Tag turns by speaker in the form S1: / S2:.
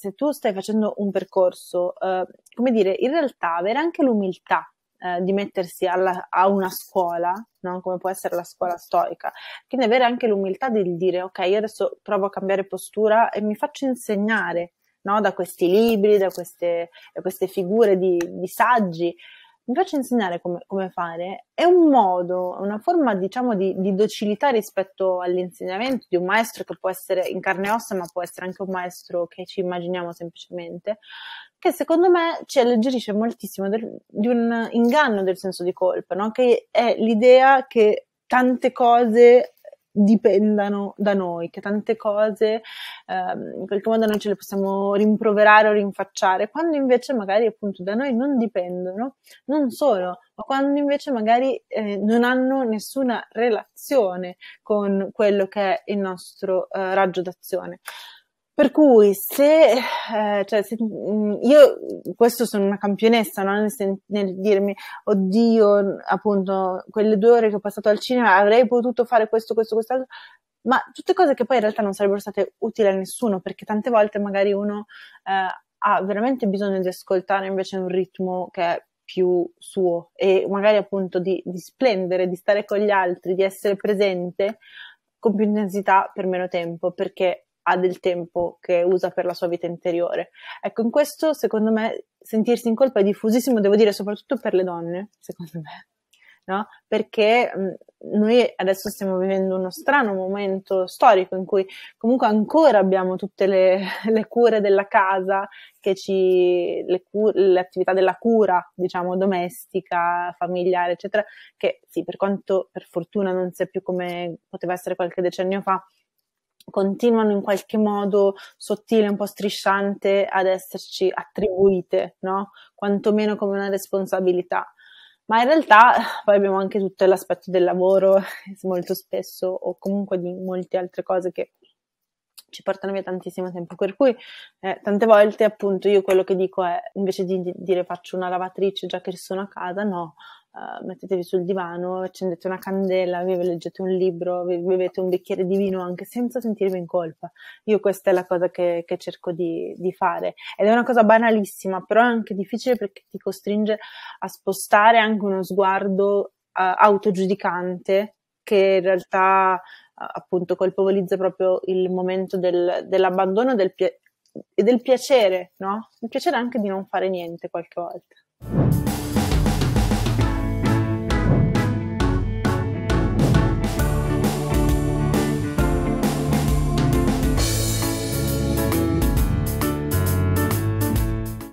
S1: se tu stai facendo un percorso, eh, come dire, in realtà avere anche l'umiltà eh, di mettersi alla, a una scuola, no? come può essere la scuola stoica, quindi avere anche l'umiltà di dire ok, io adesso provo a cambiare postura e mi faccio insegnare no? da questi libri, da queste, da queste figure di, di saggi mi faccia insegnare come, come, fare, è un modo, una forma diciamo di, di, docilità rispetto all'insegnamento di un maestro che può essere in carne e ossa, ma può essere anche un maestro che ci immaginiamo semplicemente, che secondo me ci alleggerisce moltissimo del, di un inganno del senso di colpa, no? che è l'idea che tante cose dipendano da noi, che tante cose ehm, in qualche modo noi ce le possiamo rimproverare o rinfacciare, quando invece magari appunto da noi non dipendono, non solo, ma quando invece magari eh, non hanno nessuna relazione con quello che è il nostro eh, raggio d'azione. Per cui se, eh, cioè, se mm, io questo sono una campionessa no? nel, sen- nel, dirmi oddio appunto quelle due ore che ho passato al cinema avrei potuto fare questo, questo, quest'altro, ma tutte cose che poi in realtà non sarebbero state utili a nessuno perché tante volte magari uno eh, ha veramente bisogno di ascoltare invece un ritmo che è più suo e magari appunto di, di splendere, di stare con gli altri, di essere presente con più intensità per meno tempo perché ha del tempo che usa per la sua vita interiore. Ecco, in questo, secondo me, sentirsi in colpa è diffusissimo, devo dire, soprattutto per le donne, secondo me. No? Perché mh, mm, noi adesso stiamo vivendo uno strano momento storico in cui comunque ancora abbiamo tutte le, le cure della casa, ci, le, cu- le, attività della cura, diciamo, domestica, familiare, eccetera, che sì, per quanto per fortuna non sia più come poteva essere qualche decennio fa, continuano in qualche modo sottile, un po' strisciante ad esserci attribuite, no? quantomeno come una responsabilità. Ma in realtà poi abbiamo anche tutto l'aspetto del lavoro, molto spesso, o comunque di molte altre cose che ci portano via tantissimo tempo. Per cui eh, tante volte appunto io quello che dico è invece di dire faccio una lavatrice già che sono a casa, no, eh, mettetevi sul divano, accendete una candela, vi leggete un libro, vi bevete un bicchiere di vino anche senza sentirvi in colpa. Io questa è la cosa che, che cerco di, di, fare ed è una cosa banalissima, però è anche difficile perché ti costringe a spostare anche uno sguardo uh, autogiudicante che in realtà uh, appunto colpovolizza proprio il momento del, dell'abbandono del pi- e del piacere, no? Il piacere anche di non fare niente qualche volta.